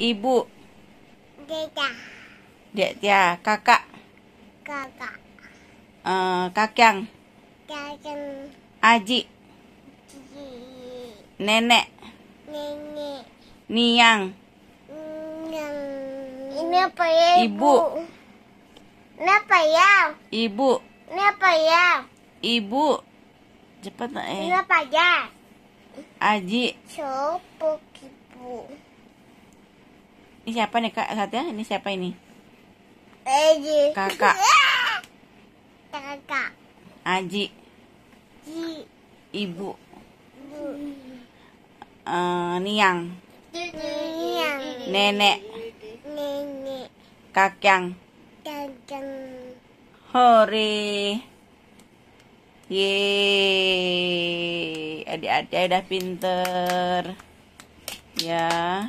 ibu? Deda. Deda, kakak. Kakak. Uh, eh, kakang. Kakang. Aji. Aji. Nenek. Nenek. Niang. Niang. Ini apa ya, Ibu? Ibu. Ini apa ya? Ibu. Ini apa ya? Ibu. Cepat, eh. Ini apa ya? Aji. Cepuk ibu. Ini siapa nih kak Satya? Ini siapa ini? Aji. Kakak. Kakak. Aji. Ji. Ibu. Ibu. Uh, eh, Niang. Niang. Nenek. Nenek. kakang kakang Hore. ye adik-adik udah pinter. Ya.